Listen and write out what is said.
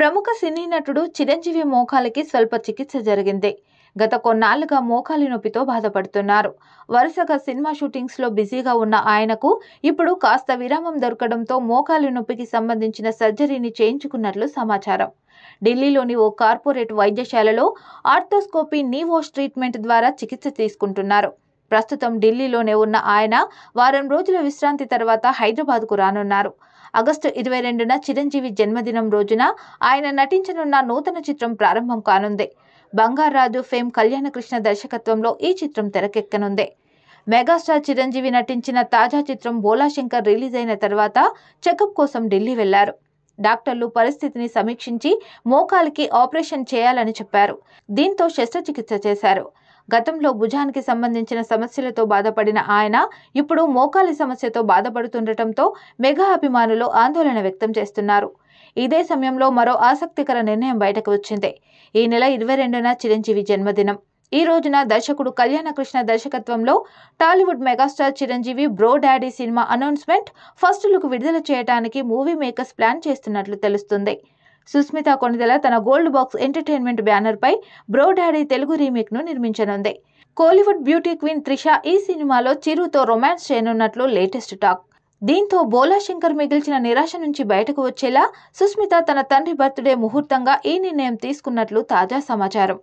ప్రముఖ సినీ నటుడు చిరంజీవి మోకాలికి స్వల్ప చికిత్స జరిగింది గత కొన్నాళ్లుగా మోకాలి నొప్పితో బాధపడుతున్నారు వరుసగా సినిమా షూటింగ్స్లో బిజీగా ఉన్న ఆయనకు ఇప్పుడు కాస్త విరామం దొరకడంతో మోకాలి నొప్పికి సంబంధించిన సర్జరీని చేయించుకున్నట్లు సమాచారం ఢిల్లీలోని ఓ కార్పొరేట్ వైద్యశాలలో ఆర్థోస్కోపీ నీవోస్ ట్రీట్మెంట్ ద్వారా చికిత్స తీసుకుంటున్నారు ప్రస్తుతం ఢిల్లీలోనే ఉన్న ఆయన వారం రోజుల విశ్రాంతి తర్వాత హైదరాబాద్కు రానున్నారు ఆగస్టు ఇరవై రెండున చిరంజీవి జన్మదినం రోజున ఆయన నటించనున్న నూతన చిత్రం ప్రారంభం కానుంది బంగారాజు ఫేమ్ కళ్యాణకృష్ణ దర్శకత్వంలో ఈ చిత్రం తెరకెక్కనుంది మెగాస్టార్ చిరంజీవి నటించిన తాజా చిత్రం బోలాశంకర్ రిలీజ్ అయిన తర్వాత చెకప్ కోసం ఢిల్లీ వెళ్లారు డాక్టర్లు పరిస్థితిని సమీక్షించి మోకాలికి ఆపరేషన్ చేయాలని చెప్పారు దీంతో శస్త్రచికిత్స చేశారు గతంలో భుజానికి సంబంధించిన సమస్యలతో బాధపడిన ఆయన ఇప్పుడు మోకాలి సమస్యతో బాధపడుతుండటంతో మెగా అభిమానులు ఆందోళన వ్యక్తం చేస్తున్నారు ఇదే సమయంలో మరో ఆసక్తికర నిర్ణయం బయటకు వచ్చింది ఈ నెల ఇరవై రెండున చిరంజీవి జన్మదినం ఈ రోజున దర్శకుడు కళ్యాణకృష్ణ దర్శకత్వంలో Tollywood megastar Chiranjeevi Bro Daddy సినిమా అనౌన్స్మెంట్ ఫస్ట్ లుక్ విడుదల చేయడానికి మూవీ మేకర్స్ ప్లాన్ చేస్తున్నట్లు తెలుస్తుంది సుస్మిత కొణిదల తన గోల్డ్ బాక్స్ ఎంటర్టైన్మెంట్ బ్యానర్పై బ్రో డాడీ తెలుగు రీమేక్ను నిర్మించనుంది కోలీవుడ్ బ్యూటీ క్వీన్ త్రిష ఈ సినిమాలో చిరుతో రొమాన్స్ చేయనున్నట్లు లేటెస్ట్ టాక్ దీంతో బోలా శంకర్ మిగిల్చిన నిరాశ నుంచి బయటకు వచ్చేలా సుస్మిత తన తండ్రి బర్త్డే ముహూర్తంగా ఈ నిర్ణయం తీసుకున్నట్లు తాజా సమాచారం